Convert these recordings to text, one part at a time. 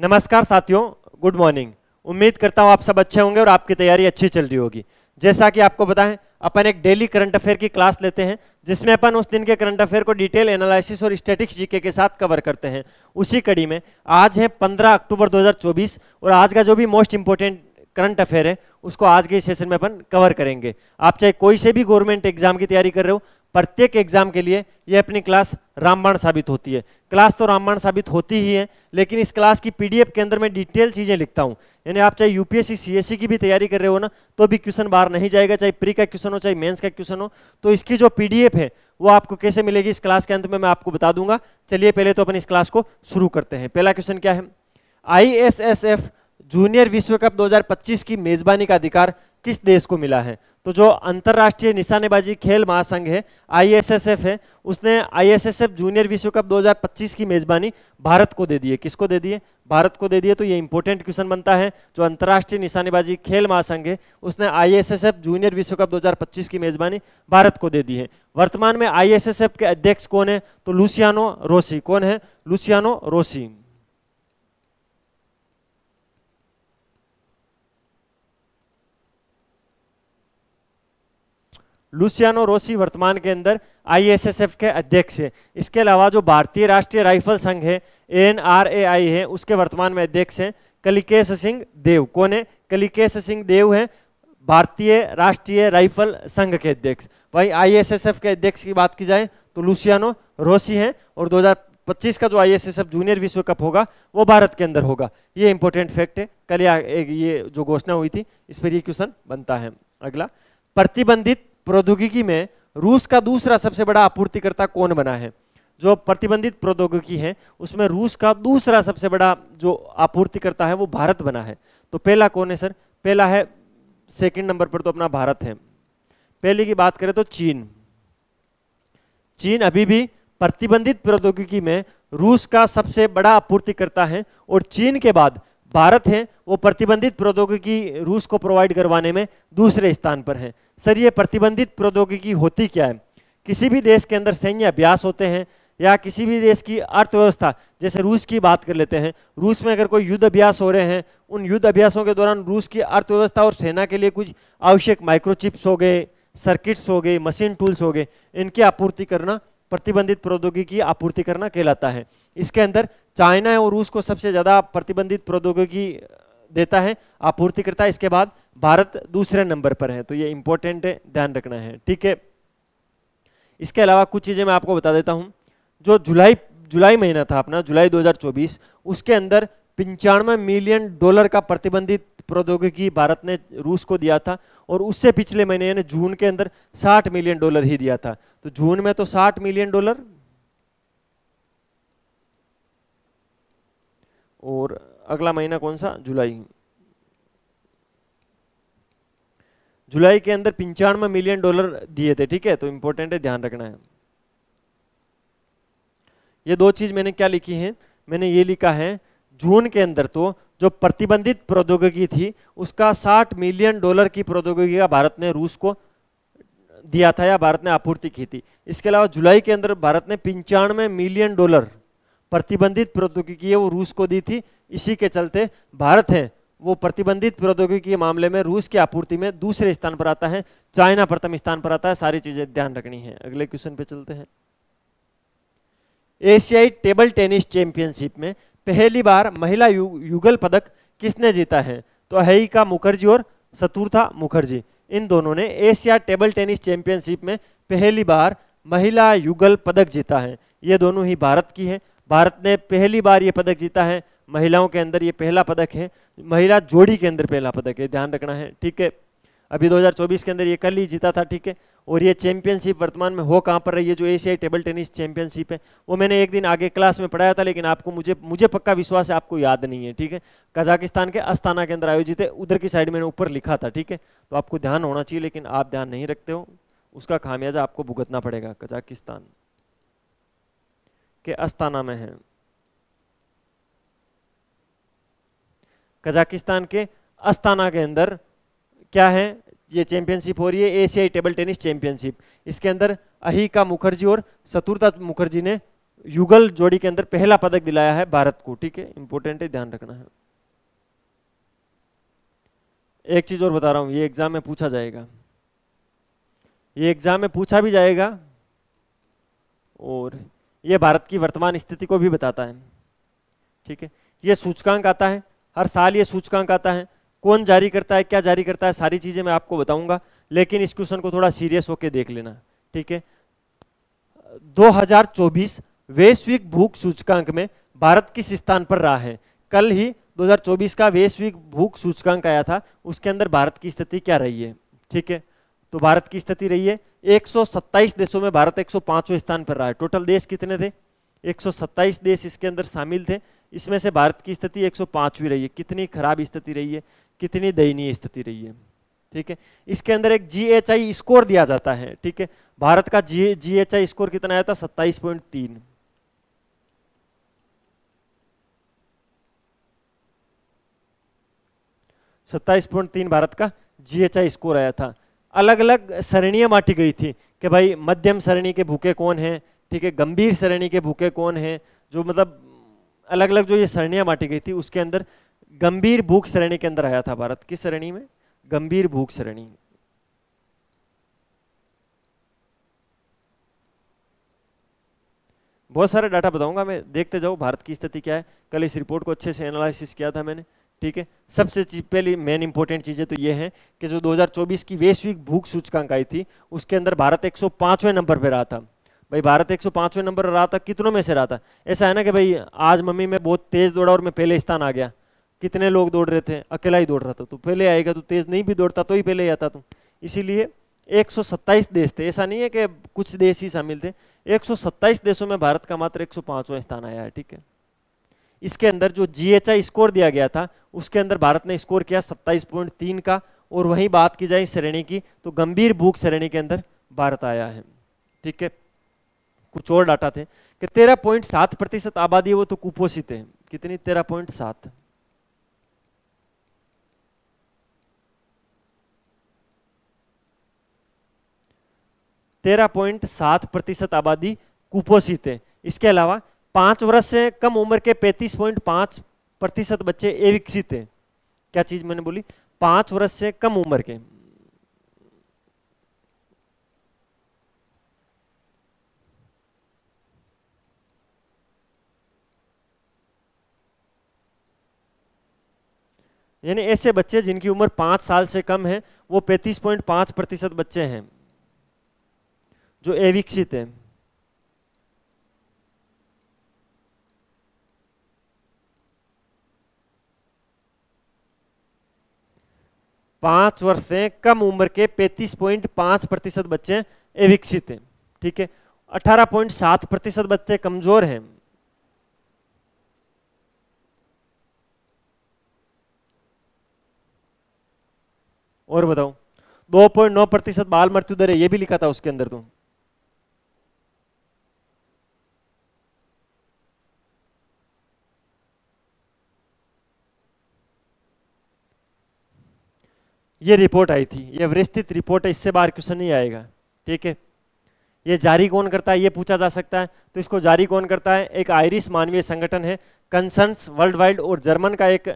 नमस्कार साथियों good morning उम्मीद करता हूँ आप सब अच्छे होंगे और आपकी तैयारी अच्छी चल रही होगी जैसा कि आपको बताएं अपन एक डेली करंट अफेयर की क्लास लेते हैं जिसमें अपन उस दिन के करंट अफेयर को डिटेल एनालिसिस और स्टेटिक्स जीके के साथ कवर करते हैं उसी कड़ी में आज है 15 अक्टूबर 2024 और आज का जो भी मोस्ट इंपॉर्टेंट करंट अफेयर है उसको आज के सेशन में अपन कवर करेंगे आप चाहे कोई से भी गवर्नमेंट एग्जाम की तैयारी कर रहे हो प्रत्येक एग्जाम के लिए यह अपनी क्लास रामबाण साबित होती है क्लास तो रामबाण साबित होती ही है लेकिन इस क्लास की पीडीएफ के अंदर मैं डिटेल चीज़ें लिखता हूँ यानी आप चाहे यूपीएससी सीएससी की भी तैयारी कर रहे हो ना तो भी क्वेश्चन बाहर नहीं जाएगा चाहे प्री का क्वेश्चन हो चाहे मेन्स का क्वेश्चन हो तो इसकी जो पीडीएफ है वो आपको कैसे मिलेगी इस क्लास के अंत में मैं आपको बता दूंगा चलिए पहले तो अपन इस क्लास को शुरू करते हैं पहला क्वेश्चन क्या है आई जूनियर विश्व कप 2025 की मेजबानी का अधिकार किस देश को मिला है तो जो अंतर्राष्ट्रीय निशानेबाजी खेल महासंघ है आईएसएसएफ है उसने आईएसएसएफ जूनियर विश्व कप 2025 की मेजबानी भारत को दे दी है किसको दे दिए भारत को दे दिए तो ये इंपॉर्टेंट क्वेश्चन बनता है जो अंतर्राष्ट्रीय निशानेबाजी खेल महासंघ है उसने आईएसएसएफ जूनियर विश्व कप 2025 की मेजबानी भारत को दे दी है वर्तमान में आईएसएसएफ के अध्यक्ष कौन है तो लुसियानो रोसी कौन है लुसियानो रोसी लुसियानो रोसी वर्तमान के अंदर आईएसएसएफ के अध्यक्ष है इसके अलावा जो भारतीय राष्ट्रीय राइफल संघ है एन है उसके वर्तमान में अध्यक्ष हैं कलिकेश सिंह देव कौन है कलिकेश सिंह देव हैं भारतीय राष्ट्रीय राइफल संघ के अध्यक्ष वहीं आईएसएसएफ के अध्यक्ष की बात की जाए तो लुसियानो रोसी हैं और 2025 का जो आईएसएसएफ जूनियर विश्व कप होगा वो भारत के अंदर होगा ये इंपॉर्टेंट फैक्ट है कल ये जो घोषणा हुई थी इस पर ये क्वेश्चन बनता है अगला प्रतिबंधित प्रौद्योगिकी में रूस का दूसरा सबसे बड़ा आपूर्तिकर्ता कौन बना है जो प्रतिबंधित प्रौद्योगिकी है उसमें रूस का दूसरा सबसे बड़ा जो आपूर्तिकर्ता है वो भारत बना है तो पहला कौन है सर पहला है सेकंड नंबर पर तो अपना भारत है पहले की बात करें तो चीन चीन अभी भी प्रतिबंधित प्रौद्योगिकी में रूस का सबसे बड़ा आपूर्तिकर्ता है और चीन के बाद भारत हैं वो प्रतिबंधित प्रौद्योगिकी रूस को प्रोवाइड करवाने में दूसरे स्थान पर हैं सर ये प्रतिबंधित प्रौद्योगिकी होती क्या है किसी भी देश के अंदर सैन्य अभ्यास होते हैं या किसी भी देश की अर्थव्यवस्था जैसे रूस की बात कर लेते हैं रूस में अगर कोई युद्ध अभ्यास हो रहे हैं उन युद्ध अभ्यासों के दौरान रूस की अर्थव्यवस्था और सेना के लिए कुछ आवश्यक माइक्रोचिप्स हो गए सर्किट्स हो गए मशीन टूल्स हो गए इनकी आपूर्ति करना प्रतिबंधित प्रौद्योगिकी आपूर्ति करना कहलाता है इसके अंदर चाइना और रूस को सबसे ज़्यादा प्रतिबंधित प्रौद्योगिकी देता है आपूर्ति करता है इसके बाद भारत दूसरे नंबर पर है तो ये इंपॉर्टेंट है ध्यान रखना है ठीक है इसके अलावा कुछ चीज़ें मैं आपको बता देता हूँ जो जुलाई जुलाई महीना था अपना जुलाई 2024 उसके अंदर पंचानवे मिलियन डॉलर का प्रतिबंधित प्रौद्योगिकी भारत ने रूस को दिया था और उससे पिछले महीने यानी जून के अंदर 60 मिलियन डॉलर ही दिया था तो जून में तो 60 मिलियन डॉलर और अगला महीना कौन सा जुलाई जुलाई के अंदर पंचानवे मिलियन डॉलर दिए थे ठीक है तो इंपॉर्टेंट है ध्यान रखना है ये दो चीज मैंने क्या लिखी है मैंने ये लिखा है जून के अंदर तो जो प्रतिबंधित प्रौद्योगिकी थी उसका 60 मिलियन डॉलर की प्रौद्योगिकी का भारत ने रूस को दिया था या भारत ने आपूर्ति की थी इसके अलावा जुलाई के अंदर भारत ने पंचानवे मिलियन डॉलर प्रतिबंधित प्रौद्योगिकी वो रूस को दी थी इसी के चलते भारत है वो प्रतिबंधित प्रौद्योगिकी के मामले में रूस की आपूर्ति में दूसरे स्थान पर आता है चाइना प्रथम स्थान पर आता है सारी चीजें ध्यान रखनी है अगले क्वेश्चन पे चलते हैं एशियाई टेबल टेनिस चैंपियनशिप में पहली बार महिला यु, युगल पदक किसने जीता है तो अहिका मुखर्जी और शत्रुथा मुखर्जी इन दोनों ने एशिया टेबल टेनिस चैंपियनशिप में पहली बार महिला युगल पदक जीता है ये दोनों ही भारत की है भारत ने पहली बार ये पदक जीता है महिलाओं के अंदर ये पहला पदक है महिला जोड़ी के अंदर पहला पदक है ध्यान रखना है ठीक है अभी 2024 के अंदर ये कल ही जीता था ठीक है और ये चैंपियनशिप वर्तमान में हो कहाँ पर रही है जो एशियाई टेबल टेनिस चैंपियनशिप है वो मैंने एक दिन आगे क्लास में पढ़ाया था लेकिन आपको मुझे मुझे पक्का विश्वास है आपको याद नहीं है ठीक है कजाकिस्तान के अस्ताना के अंदर आयोजित है उधर की साइड मैंने ऊपर लिखा था ठीक है तो आपको ध्यान होना चाहिए लेकिन आप ध्यान नहीं रखते हो उसका खामियाजा आपको भुगतना पड़ेगा कजाकिस्तान के अस्ताना में है कजाकिस्तान के अस्ताना के अंदर क्या है ये चैंपियनशिप हो रही है एशियाई टेबल टेनिस चैंपियनशिप इसके अंदर अहिका मुखर्जी और शत्रुता मुखर्जी ने युगल जोड़ी के अंदर पहला पदक दिलाया है भारत को ठीक है इंपॉर्टेंट है ध्यान रखना है एक चीज और बता रहा हूं ये एग्जाम में पूछा जाएगा ये एग्जाम में पूछा भी जाएगा और ये भारत की वर्तमान स्थिति को भी बताता है ठीक है ये सूचकांक आता है हर साल ये सूचकांक आता है कौन जारी करता है क्या जारी करता है सारी चीज़ें मैं आपको बताऊंगा लेकिन इस क्वेश्चन को थोड़ा सीरियस होके देख लेना ठीक है 2024 वैश्विक भूख सूचकांक में भारत किस स्थान पर रहा है कल ही 2024 का वैश्विक भूख सूचकांक आया था उसके अंदर भारत की स्थिति क्या रही है ठीक है तो भारत की स्थिति रही है एक देशों में भारत एक स्थान पर रहा है टोटल देश कितने थे एक देश इसके अंदर शामिल थे इसमें से भारत की स्थिति एक रही है कितनी खराब स्थिति रही है कितनी दयनीय स्थिति रही है ठीक है इसके अंदर एक जीएचआई स्कोर दिया जाता है ठीक है भारत का जी स्कोर कितना आया था सत्ताईस पॉइंट तीन सत्ताईस पॉइंट तीन भारत का जीएचआई स्कोर आया था अलग अलग सरणियाँ बांटी गई थी कि भाई मध्यम श्रेणी के भूखे कौन हैं ठीक है गंभीर श्रेणी के भूखे कौन हैं जो मतलब अलग अलग जो ये सरणियाँ बांटी गई थी उसके अंदर गंभीर भूख श्रेणी के अंदर आया था भारत किस श्रेणी में गंभीर भूख श्रेणी बहुत सारे डाटा बताऊंगा मैं देखते जाओ भारत की स्थिति क्या है कल इस रिपोर्ट को अच्छे से एनालिसिस किया था मैंने ठीक है सबसे पहली मेन इंपॉर्टेंट चीज़ें तो ये है कि जो 2024 की वैश्विक भूख सूचकांक आई थी उसके अंदर भारत 105वें नंबर पर रहा था भाई भारत 105वें नंबर रहा था कितनों में से रहा था ऐसा है ना कि भाई आज मम्मी मैं बहुत तेज़ दौड़ा और मैं पहले स्थान आ गया कितने लोग दौड़ रहे थे अकेला ही दौड़ रहा था तू पहले आएगा तू तेज़ नहीं भी दौड़ता तो ही पहले आता तू इसीलिए 127 देश थे ऐसा नहीं है कि कुछ देश ही शामिल थे 127 देशों में भारत का मात्र 105वां स्थान आया है ठीक है इसके अंदर जो जी स्कोर दिया गया था उसके अंदर भारत ने स्कोर किया तीन का और वहीं बात की जाए श्रेणी की तो गंभीर भूख श्रेणी के अंदर भारत आया है ठीक है कुछ और डाटा थे कि तेरह पॉइंट सात प्रतिशत आबादी वो तो कुपोषित है कितनी तेरह पॉइंट सात तेरह पॉइंट सात प्रतिशत आबादी कुपोषित है इसके अलावा पाँच वर्ष से कम उम्र के पैंतीस पॉइंट पांच प्रतिशत बच्चे अविकसित हैं क्या चीज़ मैंने बोली पाँच वर्ष से कम उम्र के यानी ऐसे बच्चे जिनकी उम्र पाँच साल से कम है वो पैंतीस पॉइंट पांच प्रतिशत बच्चे हैं जो अविकसित है पांच वर्ष से कम उम्र के 35.5 प्रतिशत बच्चे अविकसित हैं ठीक है 18.7 प्रतिशत बच्चे कमजोर हैं और बताओ 2.9 प्रतिशत बाल मृत्यु दर है ये भी लिखा था उसके अंदर तुम तो। ये रिपोर्ट आई थी ये विस्तृत रिपोर्ट है इससे बाहर क्वेश्चन नहीं आएगा ठीक है ये जारी कौन करता है ये पूछा जा सकता है तो इसको जारी कौन करता है एक आयरिश मानवीय संगठन है कंसर्न्स वर्ल्ड वाइड और जर्मन का एक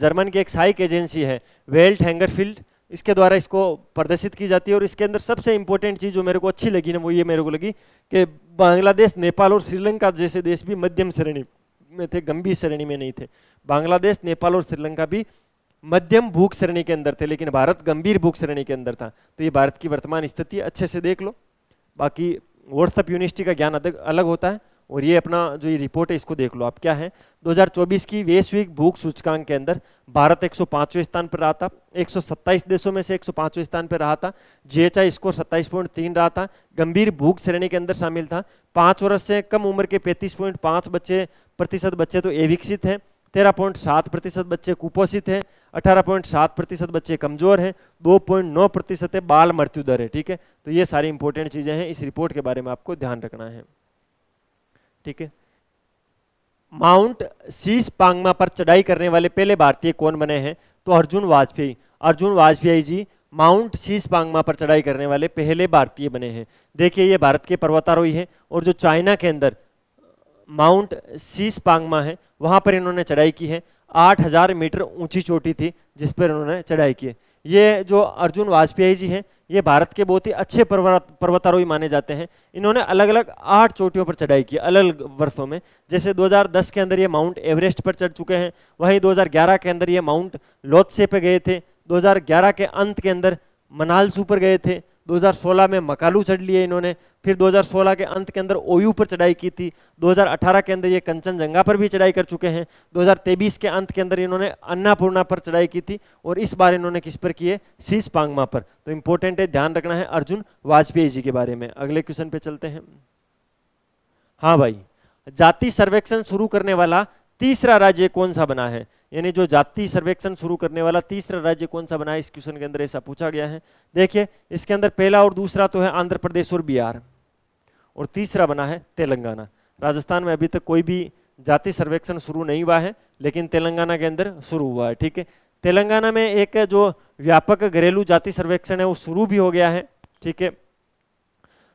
जर्मन की एक सहायक एजेंसी है वेल्ट हैंगरफील्ड इसके द्वारा इसको प्रदर्शित की जाती है और इसके अंदर सबसे इंपॉर्टेंट चीज़ जो मेरे को अच्छी लगी ना वो ये मेरे को लगी कि बांग्लादेश नेपाल और श्रीलंका जैसे देश भी मध्यम श्रेणी में थे गंभीर श्रेणी में नहीं थे बांग्लादेश नेपाल और श्रीलंका भी मध्यम भूख श्रेणी के अंदर थे लेकिन भारत गंभीर भूख श्रेणी के अंदर था तो ये भारत की वर्तमान स्थिति अच्छे से देख लो बाकी व्हाट्सअप यूनिवर्सिटी का ज्ञान अलग होता है और ये अपना जो ये रिपोर्ट है इसको देख लो आप क्या है 2024 की वैश्विक भूख सूचकांक के अंदर भारत 105वें स्थान पर रहा था 127 देशों में से 105वें स्थान पर रहा था जीएचआई स्कोर 27.3 रहा था गंभीर भूख श्रेणी के अंदर शामिल था पाँच वर्ष से कम उम्र के 35.5 बच्चे प्रतिशत बच्चे तो अविकसित हैं सात प्रतिशत बच्चे कुपोषित हैं 18.7 प्रतिशत बच्चे कमजोर हैं 2.9 प्रतिशत है बाल मृत्यु दर है ठीक है तो ये सारी इंपॉर्टेंट चीजें हैं इस रिपोर्ट के बारे में आपको ध्यान रखना है ठीक है माउंट शीश पांगमा पर चढ़ाई करने वाले पहले भारतीय कौन बने हैं तो Arjun Vajpayee Arjun Vajpayee ji mount Shisha Pangma पर चढ़ाई करने वाले पहले भारतीय बने हैं देखिए ये भारत के पर्वतारोही है और जो चाइना के अंदर माउंट शीश पांगमा है वहां पर इन्होंने चढ़ाई की है 8000 मीटर ऊंची चोटी थी जिस पर उन्होंने चढ़ाई की ये जो अर्जुन वाजपेयी जी हैं ये भारत के बहुत ही अच्छे पर्वत पर्वतारोही माने जाते हैं इन्होंने अलग अलग आठ चोटियों पर चढ़ाई की अलग अलग वर्षों में जैसे 2010 के अंदर ये माउंट एवरेस्ट पर चढ़ चुके हैं वहीं 2011 के अंदर ये माउंट लोत्से पे गए थे 2011 के अंत के अंदर मनालसू पर गए थे 2016 में मकालू चढ़ लिए इन्होंने फिर 2016 के अंत के अंदर ओयू पर चढ़ाई की थी 2018 के अंदर ये कंचनजंगा पर भी चढ़ाई कर चुके हैं 2023 के अंत के अंदर इन्होंने अन्नापूर्णा पर चढ़ाई की थी और इस बार इन्होंने किस पर की है शीश पांगमा पर तो इंपॉर्टेंट है ध्यान रखना है अर्जुन वाजपेयी जी के बारे में अगले क्वेश्चन पे चलते हैं हाँ भाई जाति सर्वेक्षण शुरू करने वाला तीसरा राज्य कौन सा बना है यानी जो जाति सर्वेक्षण शुरू करने वाला तीसरा राज्य कौन सा बना है इस क्वेश्चन के अंदर ऐसा पूछा गया है देखिए इसके अंदर पहला और दूसरा तो है आंध्र प्रदेश और बिहार और तीसरा बना है तेलंगाना राजस्थान में अभी तक कोई भी जाति सर्वेक्षण शुरू नहीं हुआ है लेकिन तेलंगाना के अंदर शुरू हुआ है ठीक है तेलंगाना में एक जो व्यापक घरेलू जाति सर्वेक्षण है वो शुरू भी हो गया है ठीक है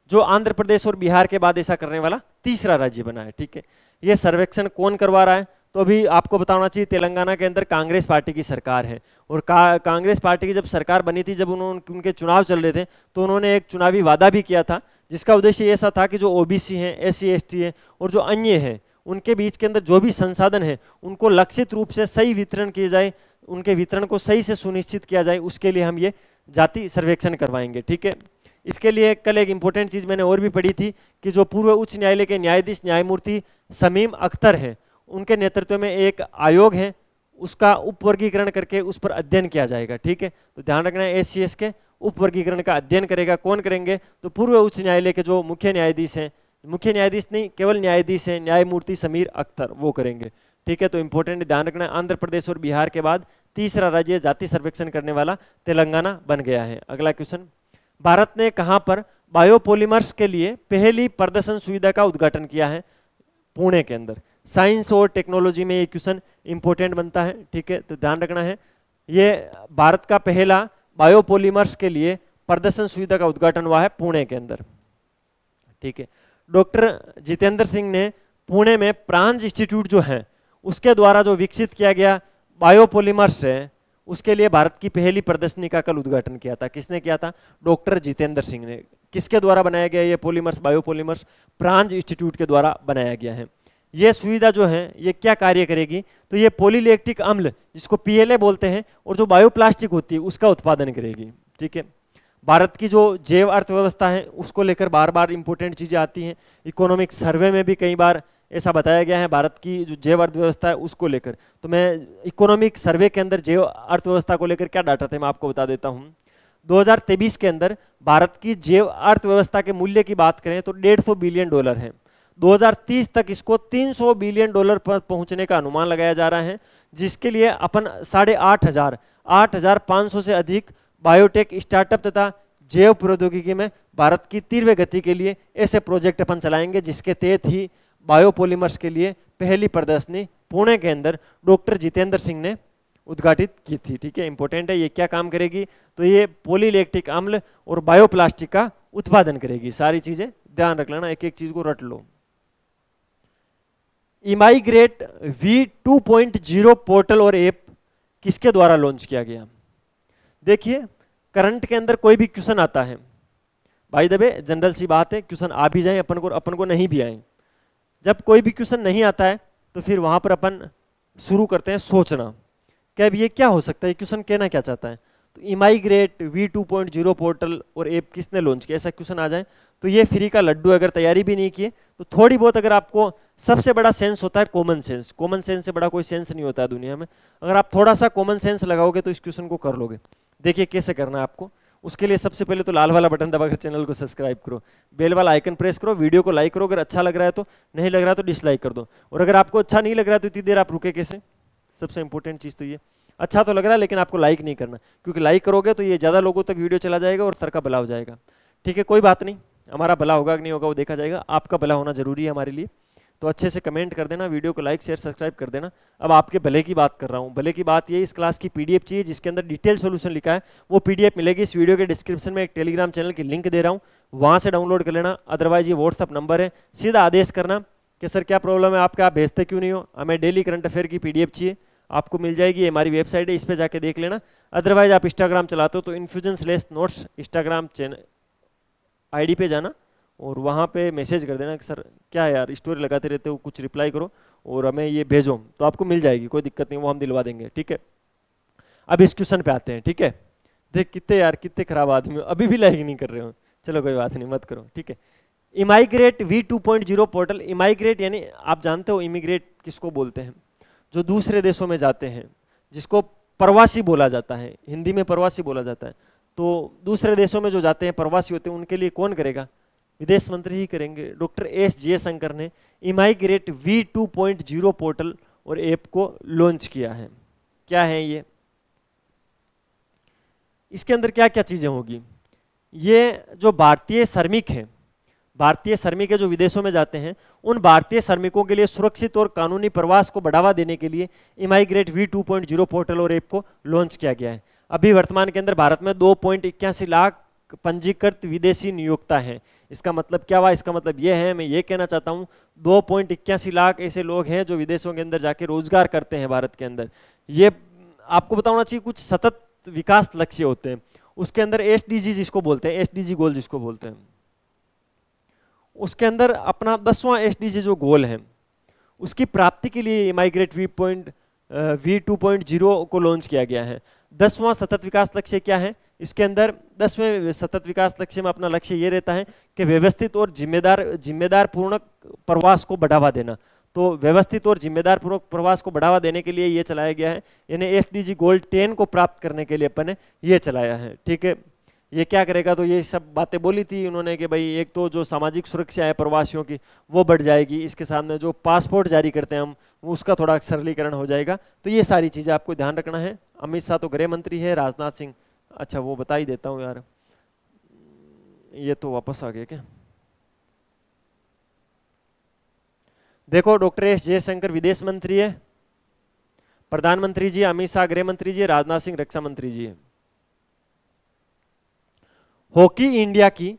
जो आंध्र प्रदेश और बिहार के बाद ऐसा करने वाला तीसरा राज्य बना है ठीक है ये सर्वेक्षण कौन करवा रहा है तो अभी आपको बताना चाहिए तेलंगाना के अंदर कांग्रेस पार्टी की सरकार है और का, कांग्रेस पार्टी की जब सरकार बनी थी जब उन्होंने उनके चुनाव चल रहे थे तो उन्होंने एक चुनावी वादा भी किया था जिसका उद्देश्य ऐसा था कि जो ओबीसी हैं एस सी हैं और जो अन्य हैं उनके बीच के अंदर जो भी संसाधन है उनको लक्षित रूप से सही वितरण किए जाए उनके वितरण को सही से सुनिश्चित किया जाए उसके लिए हम ये जाति सर्वेक्षण करवाएंगे ठीक है इसके लिए कल एक इम्पोर्टेंट चीज़ मैंने और भी पढ़ी थी कि जो पूर्व उच्च न्यायालय के न्यायाधीश न्यायमूर्ति समीम अख्तर हैं उनके नेतृत्व में एक आयोग है उसका उपवर्गीकरण करके उस पर अध्ययन किया जाएगा ठीक है तो ध्यान रखना है एस के उपवर्गीकरण का अध्ययन करेगा कौन करेंगे तो पूर्व उच्च न्यायालय के जो मुख्य न्यायाधीश हैं मुख्य न्यायाधीश नहीं केवल न्यायाधीश हैं न्यायमूर्ति समीर अख्तर वो करेंगे ठीक है तो इंपॉर्टेंट ध्यान रखना आंध्र प्रदेश और बिहार के बाद तीसरा राज्य जाति सर्वेक्षण करने वाला तेलंगाना बन गया है अगला क्वेश्चन भारत ने कहाँ पर बायोपोलीमर्स के लिए पहली प्रदर्शन सुविधा का उद्घाटन किया है पुणे के अंदर साइंस और टेक्नोलॉजी में ये क्वेश्चन इंपॉर्टेंट बनता है ठीक है तो ध्यान रखना है ये भारत का पहला बायोपोलीमर्स के लिए प्रदर्शन सुविधा का उद्घाटन हुआ है पुणे के अंदर ठीक है डॉक्टर जितेंद्र सिंह ने पुणे में प्रांज इंस्टीट्यूट जो है उसके द्वारा जो विकसित किया गया बायोपोलीमर्स है उसके लिए भारत की पहली प्रदर्शनी का कल उद्घाटन किया था किसने किया था डॉक्टर जितेंद्र सिंह ने किसके द्वारा बनाया गया ये पोलीमर्स बायोपोलीमर्स प्रांज इंस्टीट्यूट के द्वारा बनाया गया है ये सुविधा जो है ये क्या कार्य करेगी तो ये पोलिलेक्ट्रिक अम्ल जिसको पीएलए बोलते हैं और जो बायोप्लास्टिक होती है उसका उत्पादन करेगी ठीक है भारत की जो जैव अर्थव्यवस्था है उसको लेकर बार बार इंपोर्टेंट चीज़ें आती हैं इकोनॉमिक सर्वे में भी कई बार ऐसा बताया गया है भारत की जो जैव अर्थव्यवस्था है उसको लेकर तो मैं इकोनॉमिक सर्वे के अंदर जैव अर्थव्यवस्था को लेकर क्या डाटा थे मैं आपको बता देता हूँ 2023 के अंदर भारत की जैव अर्थव्यवस्था के मूल्य की बात करें तो 150 बिलियन डॉलर है 2030 तक इसको 300 बिलियन डॉलर पर पहुंचने का अनुमान लगाया जा रहा है जिसके लिए अपन साढ़े आठ हजार आठ हजार पाँच सौ से अधिक बायोटेक स्टार्टअप तथा जैव प्रौद्योगिकी में भारत की तीव्र गति के लिए ऐसे प्रोजेक्ट अपन चलाएंगे जिसके तहत ही बायोपोलीमर्स के लिए पहली प्रदर्शनी पुणे के अंदर डॉक्टर जितेंद्र सिंह ने उद्घाटित की थी ठीक है इंपॉर्टेंट है ये क्या काम करेगी तो ये पोलीलैक्टिक अम्ल और बायोप्लास्टिक का उत्पादन करेगी सारी चीज़ें ध्यान रख लेना एक एक चीज़ को रट लो emigrate V two point zero portal और ऐप किसके द्वारा लॉन्च किया गया देखिए करंट के अंदर कोई भी क्वेश्चन आता है भाई दबे जनरल सी बात है क्वेश्चन आ भी जाए अपन को अपन को नहीं भी आए जब कोई भी क्वेश्चन नहीं आता है तो फिर वहां पर अपन शुरू करते हैं सोचना क्या अब ये क्या हो सकता है क्वेश्चन कहना क्या चाहता है तो emigrate V two point zero portal और ऐप किसने लॉन्च किया ऐसा क्वेश्चन आ जाए तो ये फ्री का लड्डू अगर तैयारी भी नहीं किए तो थोड़ी बहुत अगर आपको सबसे बड़ा सेंस होता है कॉमन सेंस कॉमन सेंस से बड़ा कोई सेंस नहीं होता है दुनिया में अगर आप थोड़ा सा कॉमन सेंस लगाओगे तो इस क्वेश्चन को कर लोगे देखिए कैसे करना है आपको उसके लिए सबसे पहले तो लाल वाला बटन दबाकर चैनल को सब्सक्राइब करो बेल वाला आइकन प्रेस करो वीडियो को लाइक करो अगर अच्छा लग रहा है तो नहीं लग रहा है तो डिसलाइक कर दो और अगर आपको अच्छा नहीं लग रहा है तो इतनी देर आप रुके कैसे सबसे इंपॉर्टेंट चीज़ तो ये अच्छा तो लग रहा है लेकिन आपको लाइक नहीं करना क्योंकि लाइक करोगे तो ये ज़्यादा लोगों तक वीडियो चला जाएगा और सर का भला हो जाएगा ठीक है कोई बात नहीं हमारा भला होगा कि नहीं होगा वो देखा जाएगा आपका भला होना जरूरी है हमारे लिए तो अच्छे से कमेंट कर देना वीडियो को लाइक शेयर सब्सक्राइब कर देना अब आपके भले की बात कर रहा हूँ भले की बात ये इस क्लास की पीडीएफ चाहिए जिसके अंदर डिटेल सॉल्यूशन लिखा है वो पीडीएफ मिलेगी इस वीडियो के डिस्क्रिप्शन में एक टेलीग्राम चैनल की लिंक दे रहा हूँ वहाँ से डाउनलोड कर लेना अदरवाइज ये व्हाट्सअप नंबर है सीधा आदेश करना कि सर क्या प्रॉब्लम है आपके आप भेजते क्यों नहीं हो हमें डेली करंट अफेयर की पी चाहिए आपको मिल जाएगी हमारी वेबसाइट है इस पर जाके देख लेना अदरवाइज आप इंस्टाग्राम चलाते हो तो infusions notes Instagram channel ID पे जाना और वहाँ पे मैसेज कर देना कि सर क्या है यार स्टोरी लगाते रहते हो कुछ रिप्लाई करो और हमें ये भेजो तो आपको मिल जाएगी कोई दिक्कत नहीं वो हम दिलवा देंगे ठीक है अब इस क्वेश्चन पे आते हैं ठीक है देख कितने यार कितने खराब आदमी अभी भी लाइक नहीं कर रहे हो चलो कोई बात नहीं मत करो ठीक है emigrate V two point zero portal emigrate यानी आप जानते हो इमिग्रेट किसको बोलते हैं जो दूसरे देशों में जाते हैं जिसको प्रवासी बोला जाता है हिंदी में प्रवासी बोला जाता है तो दूसरे देशों में जो जाते हैं प्रवासी होते हैं उनके लिए कौन करेगा विदेश मंत्री ही करेंगे डॉक्टर एस जयशंकर ने emigrate V two point zero portal और ऐप को लॉन्च किया है क्या है ये इसके अंदर क्या क्या चीज़ें होगी ये जो भारतीय श्रमिक हैं भारतीय श्रमिक जो विदेशों में जाते हैं उन भारतीय श्रमिकों के लिए सुरक्षित और कानूनी प्रवास को बढ़ावा देने के लिए emigrate V two point zero portal और ऐप को लॉन्च किया गया है अभी वर्तमान के अंदर भारत में दो पॉइंट इक्यासी लाख पंजीकृत विदेशी नियोक्ता हैं इसका मतलब क्या हुआ इसका मतलब ये है मैं ये कहना चाहता हूँ दो पॉइंट इक्यासी लाख ऐसे लोग हैं जो विदेशों के अंदर जाके रोजगार करते हैं भारत के अंदर ये आपको बताना चाहिए कुछ सतत विकास लक्ष्य होते हैं उसके अंदर एस जिसको बोलते हैं एस गोल जिसको बोलते हैं उसके अंदर अपना दसवां एस जो गोल है उसकी प्राप्ति के लिए migrate V point V two point zero को लॉन्च किया गया है दसवां सतत विकास लक्ष्य क्या है इसके अंदर दसवें सतत विकास लक्ष्य में अपना लक्ष्य ये रहता है कि व्यवस्थित और जिम्मेदार जिम्मेदार पूर्ण प्रवास को बढ़ावा देना तो व्यवस्थित और जिम्मेदार पूर्वक प्रवास को बढ़ावा देने के लिए ये चलाया गया है यानी एस गोल्ड टेन को प्राप्त करने के लिए अपन ने ये चलाया है ठीक है ये क्या करेगा तो ये सब बातें बोली थी उन्होंने कि भाई एक तो जो सामाजिक सुरक्षा है प्रवासियों की वो बढ़ जाएगी इसके सामने जो पासपोर्ट जारी करते हैं हम उसका थोड़ा सरलीकरण हो जाएगा तो ये सारी चीज़ें आपको ध्यान रखना है अमित शाह तो गृह मंत्री है राजनाथ सिंह अच्छा वो बता ही देता हूँ यार ये तो वापस आ गया क्या देखो डॉक्टर एस जयशंकर विदेश मंत्री है प्रधानमंत्री जी अमित शाह गृह मंत्री जी राजनाथ सिंह रक्षा मंत्री जी है हॉकी इंडिया की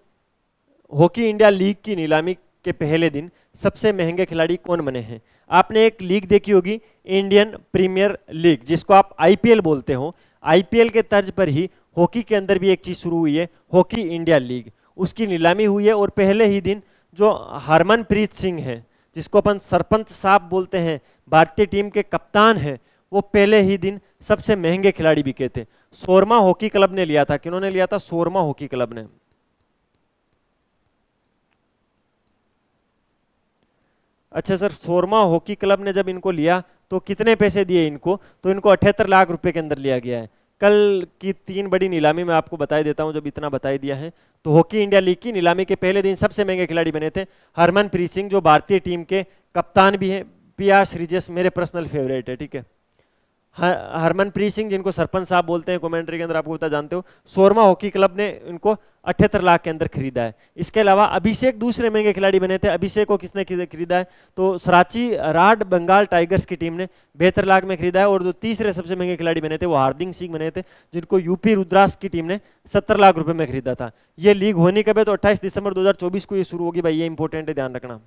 हॉकी इंडिया लीग की नीलामी के पहले दिन सबसे महंगे खिलाड़ी कौन बने हैं आपने एक लीग देखी होगी इंडियन प्रीमियर लीग जिसको आप आईपीएल बोलते हो आईपीएल के तर्ज पर ही हॉकी के अंदर भी एक चीज़ शुरू हुई है हॉकी इंडिया लीग उसकी नीलामी हुई है और पहले ही दिन जो हरमनप्रीत सिंह है जिसको अपन सरपंच साहब बोलते हैं भारतीय टीम के कप्तान हैं वो पहले ही दिन सबसे महंगे खिलाड़ी बिके थे सोरमा हॉकी क्लब ने लिया था किन्होंने लिया था सोरमा हॉकी क्लब ने अच्छा सर सोरमा हॉकी क्लब ने जब इनको लिया तो कितने पैसे दिए इनको तो इनको अठहत्तर लाख रुपए के अंदर लिया गया है कल की तीन बड़ी नीलामी मैं आपको बताई देता हूं जब इतना बताई दिया है तो हॉकी इंडिया लीग की नीलामी के पहले दिन सबसे महंगे खिलाड़ी बने थे हरमनप्रीत सिंह जो भारतीय टीम के कप्तान भी हैं पी आर श्रीजेश मेरे पर्सनल फेवरेट है ठीक है हरमनप्रीत सिंह जिनको सरपंच साहब बोलते हैं कमेंट्री के अंदर आपको बता जानते हो सोरमा हॉकी क्लब ने इनको अठहत्तर लाख के अंदर खरीदा है इसके अलावा अभिषेक दूसरे महंगे खिलाड़ी बने थे अभिषेक को किसने खरीदा है तो सराची राड बंगाल टाइगर्स की टीम ने बेहतर लाख में खरीदा है और जो तीसरे सबसे महंगे खिलाड़ी बने थे वो हार्दिक सिंह बने थे जिनको यूपी रुद्रास की टीम ने सत्तर लाख रुपए में खरीदा था ये लीग होनी कब है तो अट्ठाईस दिसंबर दो को ये शुरू होगी भाई ये इंपॉर्टेंट है ध्यान रखना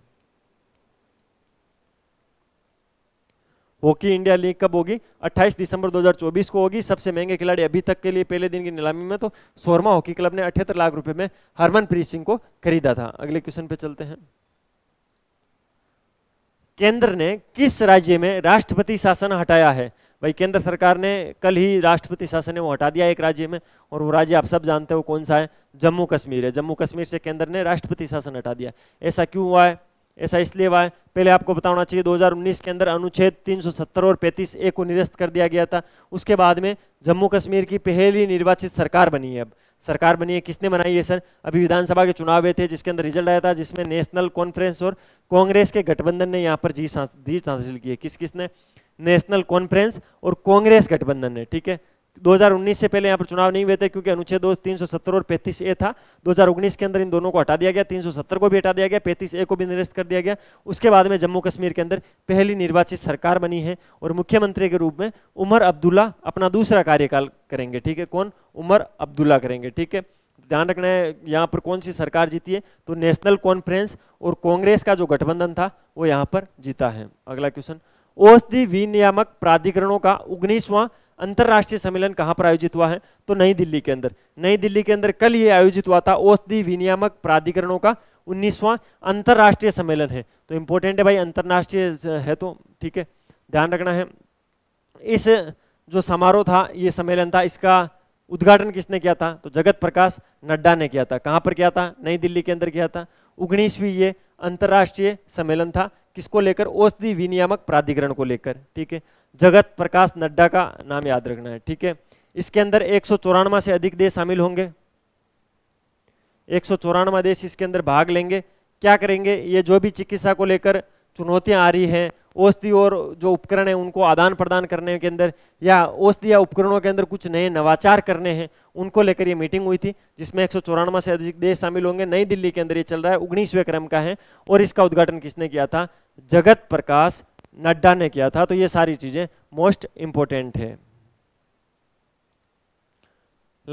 हॉकी इंडिया लीग कब होगी 28 दिसंबर 2024 को होगी सबसे महंगे खिलाड़ी अभी तक के लिए पहले दिन की नीलामी में तो सोरमा हॉकी क्लब ने अठहत्तर लाख रुपए में हरमनप्रीत सिंह को खरीदा था अगले क्वेश्चन पे चलते हैं केंद्र ने किस राज्य में राष्ट्रपति शासन हटाया है भाई केंद्र सरकार ने कल ही राष्ट्रपति शासन है वो हटा दिया एक राज्य में और वो राज्य आप सब जानते हो कौन सा है जम्मू कश्मीर है जम्मू कश्मीर से केंद्र ने राष्ट्रपति शासन हटा दिया ऐसा क्यों हुआ है ऐसा इसलिए हुआ है पहले आपको बताना चाहिए 2019 के अंदर अनुच्छेद 370 और 35 ए को निरस्त कर दिया गया था उसके बाद में जम्मू कश्मीर की पहली निर्वाचित सरकार बनी है अब सरकार बनी है किसने बनाई है सर अभी विधानसभा के चुनाव हुए थे जिसके अंदर रिजल्ट आया था जिसमें नेशनल कॉन्फ्रेंस और कांग्रेस के गठबंधन ने यहाँ पर जीत जीत हासिल की है किस किसने नेशनल कॉन्फ्रेंस और कांग्रेस गठबंधन ने ठीक है 2019 से पहले यहाँ पर चुनाव नहीं हुए थे क्योंकि अनुच्छेद दो तीन और पैंतीस ए था 2019 के अंदर इन दोनों को हटा दिया गया 370 को भी हटा दिया गया पैंतीस ए को भी निरस्त कर दिया गया उसके बाद में जम्मू कश्मीर के अंदर पहली निर्वाचित सरकार बनी है और मुख्यमंत्री के रूप में उमर अब्दुल्ला अपना दूसरा कार्यकाल करेंगे ठीक है कौन उमर अब्दुल्ला करेंगे ठीक है ध्यान रखना है यहाँ पर कौन सी सरकार जीती है तो नेशनल कॉन्फ्रेंस और कांग्रेस का जो गठबंधन था वो यहाँ पर जीता है अगला क्वेश्चन औषधि विनियामक प्राधिकरणों का उन्नीसवां अंतर्राष्ट्रीय सम्मेलन कहां पर आयोजित हुआ है तो नई दिल्ली के अंदर नई दिल्ली के अंदर कल ये आयोजित हुआ था औषधि विनियामक प्राधिकरणों का उन्नीसवां अंतर्राष्ट्रीय सम्मेलन है तो इंपोर्टेंट है भाई अंतर्राष्ट्रीय है तो ठीक है ध्यान रखना है इस जो समारोह था ये सम्मेलन था इसका उद्घाटन किसने किया था तो जगत प्रकाश नड्डा ने किया था कहां पर किया था नई दिल्ली के अंदर किया था उन्नीसवीं ये अंतर्राष्ट्रीय सम्मेलन था किसको लेकर औषधि विनियामक प्राधिकरण को लेकर ठीक है जगत प्रकाश नड्डा का नाम याद रखना है ठीक है इसके अंदर एक से अधिक देश शामिल होंगे एक देश इसके अंदर भाग लेंगे क्या करेंगे ये जो भी चिकित्सा को लेकर चुनौतियां आ रही हैं औषधि और जो उपकरण है उनको आदान प्रदान करने के अंदर या औषधि या उपकरणों के अंदर कुछ नए नवाचार करने हैं उनको लेकर ये मीटिंग हुई थी जिसमें एक से अधिक देश शामिल होंगे नई दिल्ली के अंदर ये चल रहा है उन्नीसवें क्रम का है और इसका उद्घाटन किसने किया था जगत प्रकाश नड्डा ने किया था तो ये सारी चीजें मोस्ट इंपॉर्टेंट है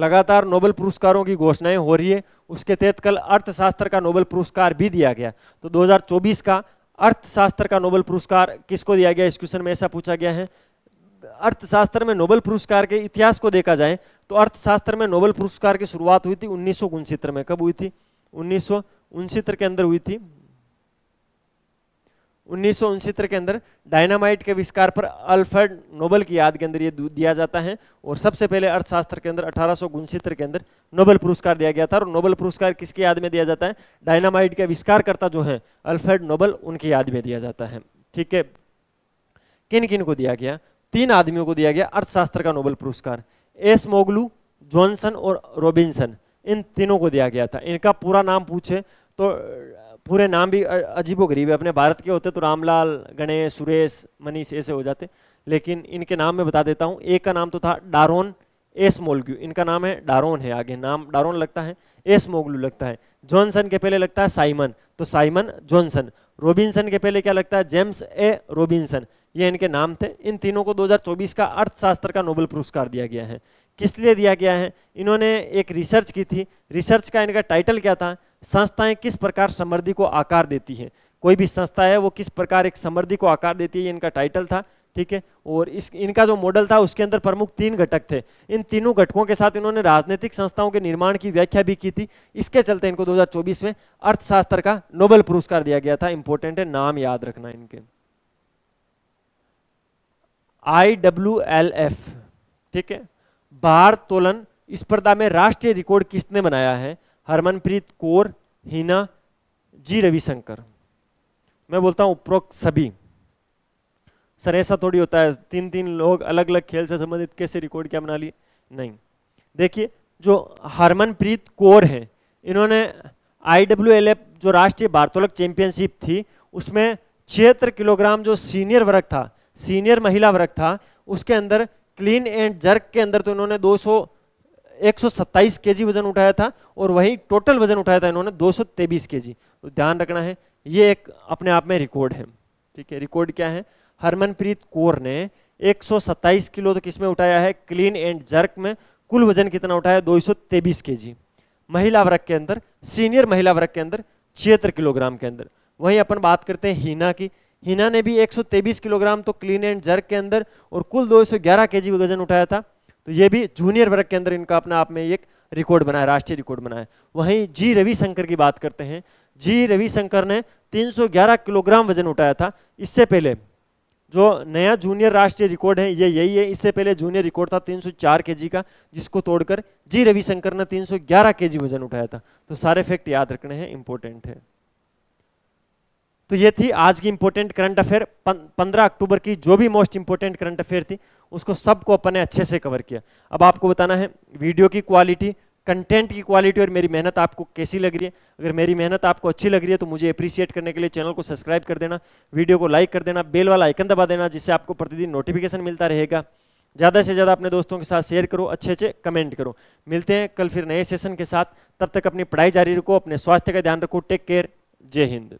लगातार नोबेल पुरस्कारों की घोषणाएं हो रही है उसके तहत कल अर्थशास्त्र का नोबेल पुरस्कार भी दिया गया तो 2024 का अर्थशास्त्र का नोबल पुरस्कार किसको दिया गया इस क्वेश्चन में ऐसा पूछा गया है अर्थशास्त्र में नोबल पुरस्कार के इतिहास को देखा जाए तो अर्थशास्त्र में नोबल पुरस्कार की शुरुआत हुई थी उन्नीस में कब हुई थी उन्नीस के अंदर हुई थी उन्नीस के अंदर डायनामाइट के आविष्कार पर अल्फ्रेड नोबल की याद के अंदर ये दिया जाता है और सबसे पहले अर्थशास्त्र के अंदर अठारह के अंदर नोबल पुरस्कार दिया गया था और नोबल पुरस्कार किसकी याद में दिया जाता है डायनामाइट के आविष्कारकर्ता जो है अल्फ्रेड नोबल उनकी याद में दिया जाता है ठीक है किन किन को दिया गया तीन आदमियों को दिया गया अर्थशास्त्र का नोबल पुरस्कार एस मोगलू जॉनसन और रॉबिन्सन इन तीनों को दिया गया था इनका पूरा नाम पूछे तो पूरे नाम भी अजीबो गरीब है अपने भारत के होते तो रामलाल गणेश सुरेश मनीष ऐसे हो जाते लेकिन इनके नाम में बता देता हूँ एक का नाम तो था डारोन एस मोलग्यू इनका नाम है डारोन है आगे नाम डारोन लगता है एस मोगलू लगता है जॉनसन के पहले लगता है साइमन तो साइमन जॉनसन रोबिनसन के पहले क्या लगता है जेम्स ए रोबिनसन ये इनके नाम थे इन तीनों को 2024 का अर्थशास्त्र का नोबेल पुरस्कार दिया गया है किस लिए दिया गया है इन्होंने एक रिसर्च की थी रिसर्च का इनका टाइटल क्या था संस्थाएं किस प्रकार समृद्धि को आकार देती हैं कोई भी संस्था है वो किस प्रकार एक समृद्धि को आकार देती है ये इनका टाइटल था ठीक है और इस इनका जो मॉडल था उसके अंदर प्रमुख तीन घटक थे इन तीनों घटकों के साथ इन्होंने राजनीतिक संस्थाओं के निर्माण की व्याख्या भी की थी इसके चलते इनको 2024 में अर्थशास्त्र का नोबेल पुरस्कार दिया गया था इंपॉर्टेंट है नाम याद रखना इनके आई डब्ल्यू एल एफ ठीक है भारतोलन स्पर्धा में राष्ट्रीय रिकॉर्ड किसने बनाया है हरमनप्रीत कौर हीना जी रविशंकर मैं बोलता हूँ उपरोक्त सभी सर ऐसा थोड़ी होता है तीन तीन लोग अलग अलग खेल से संबंधित कैसे रिकॉर्ड क्या बना लिए नहीं देखिए जो हरमनप्रीत कौर हैं इन्होंने आई जो राष्ट्रीय भारतोलक चैंपियनशिप थी उसमें छिहत्तर किलोग्राम जो सीनियर वर्ग था सीनियर महिला वर्ग था उसके अंदर क्लीन एंड जर्क के अंदर तो इन्होंने सौ 127 केजी वजन उठाया था और वही टोटल वजन उठाया था इन्होंने 223 केजी तो ध्यान रखना है ये एक अपने आप में रिकॉर्ड है ठीक है रिकॉर्ड क्या है हरमनप्रीत कौर ने 127 किलो तो किसमें उठाया है क्लीन एंड जर्क में कुल वजन कितना उठाया दो सौ तेबीस केजी महिला वर्ग के अंदर सीनियर महिला वर्ग के अंदर छिहत्तर किलोग्राम के अंदर वहीं अपन बात करते हैं हीना की हीना ने भी 123 किलोग्राम तो क्लीन एंड जर्क के अंदर और कुल 211 केजी वजन उठाया था तो ये भी जूनियर वर्ग के अंदर इनका अपना आप में एक रिकॉर्ड बना है राष्ट्रीय रिकॉर्ड बना है वहीं जी रविशंकर की बात करते हैं जी रविशंकर ने 311 किलोग्राम वजन उठाया था इससे पहले जो नया जूनियर राष्ट्रीय रिकॉर्ड है ये यही है इससे पहले जूनियर रिकॉर्ड था 304 केजी का जिसको तोड़कर जी रविशंकर ने 311 केजी वजन उठाया था तो सारे फैक्ट याद रखने हैं इंपॉर्टेंट है तो ये थी आज की इंपॉर्टेंट करंट अफेयर पंद्रह अक्टूबर की जो भी मोस्ट इंपॉर्टेंट करंट अफेयर थी उसको सबको अपन ने अच्छे से कवर किया अब आपको बताना है वीडियो की क्वालिटी कंटेंट की क्वालिटी और मेरी मेहनत आपको कैसी लग रही है अगर मेरी मेहनत आपको अच्छी लग रही है तो मुझे अप्रिशिएट करने के लिए चैनल को सब्सक्राइब कर देना वीडियो को लाइक कर देना बेल वाला आइकन दबा देना जिससे आपको प्रतिदिन नोटिफिकेशन मिलता रहेगा ज़्यादा से ज़्यादा अपने दोस्तों के साथ शेयर करो अच्छे अच्छे कमेंट करो मिलते हैं कल फिर नए सेशन के साथ तब तक अपनी पढ़ाई जारी रखो अपने स्वास्थ्य का ध्यान रखो टेक केयर जय हिंद